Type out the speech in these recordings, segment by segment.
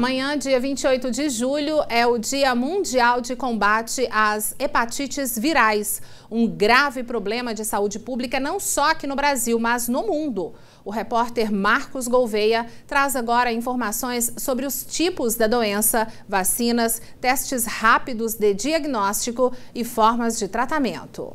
Amanhã, dia 28 de julho, é o Dia Mundial de Combate às Hepatites Virais, um grave problema de saúde pública não só aqui no Brasil, mas no mundo. O repórter Marcos Gouveia traz agora informações sobre os tipos da doença, vacinas, testes rápidos de diagnóstico e formas de tratamento.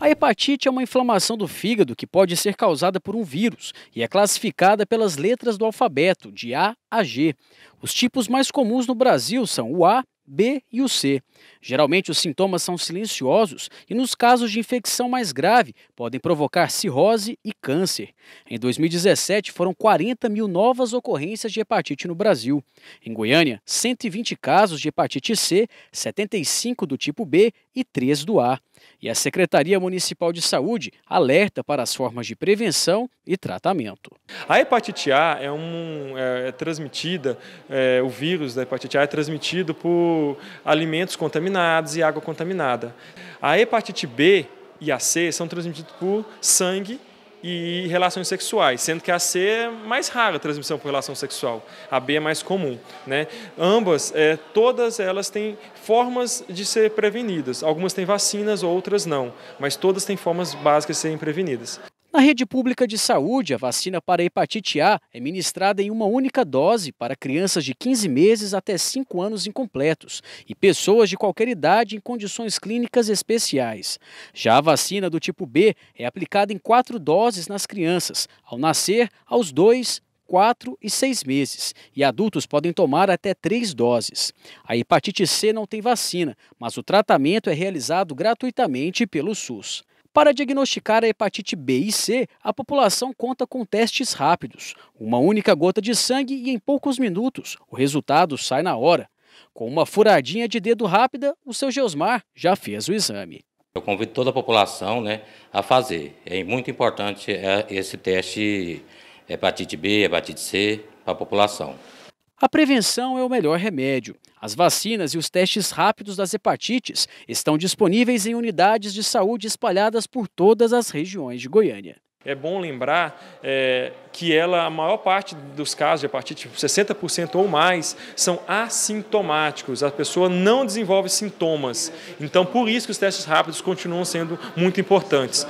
A hepatite é uma inflamação do fígado que pode ser causada por um vírus e é classificada pelas letras do alfabeto, de A a G. Os tipos mais comuns no Brasil são o A, B e o C. Geralmente os sintomas são silenciosos e nos casos de infecção mais grave podem provocar cirrose e câncer. Em 2017 foram 40 mil novas ocorrências de hepatite no Brasil. Em Goiânia, 120 casos de hepatite C, 75 do tipo B e 3 do A. E a Secretaria Municipal de Saúde alerta para as formas de prevenção e tratamento. A hepatite A é, um, é, é transmitida, é, o vírus da hepatite A é transmitido por alimentos contaminados e água contaminada. A hepatite B e a C são transmitidos por sangue e relações sexuais, sendo que a C é mais rara a transmissão por relação sexual, a B é mais comum. Né? Ambas, é, todas elas têm formas de ser prevenidas. Algumas têm vacinas, outras não, mas todas têm formas básicas de serem prevenidas. Na rede pública de saúde, a vacina para hepatite A é ministrada em uma única dose para crianças de 15 meses até 5 anos incompletos e pessoas de qualquer idade em condições clínicas especiais. Já a vacina do tipo B é aplicada em quatro doses nas crianças, ao nascer, aos 2, 4 e 6 meses, e adultos podem tomar até 3 doses. A hepatite C não tem vacina, mas o tratamento é realizado gratuitamente pelo SUS. Para diagnosticar a hepatite B e C, a população conta com testes rápidos, uma única gota de sangue e em poucos minutos o resultado sai na hora. Com uma furadinha de dedo rápida, o seu Geosmar já fez o exame. Eu convido toda a população né, a fazer. É muito importante é, esse teste hepatite B, hepatite C para a população. A prevenção é o melhor remédio. As vacinas e os testes rápidos das hepatites estão disponíveis em unidades de saúde espalhadas por todas as regiões de Goiânia. É bom lembrar é, que ela, a maior parte dos casos de hepatite, 60% ou mais, são assintomáticos. A pessoa não desenvolve sintomas. Então, por isso que os testes rápidos continuam sendo muito importantes.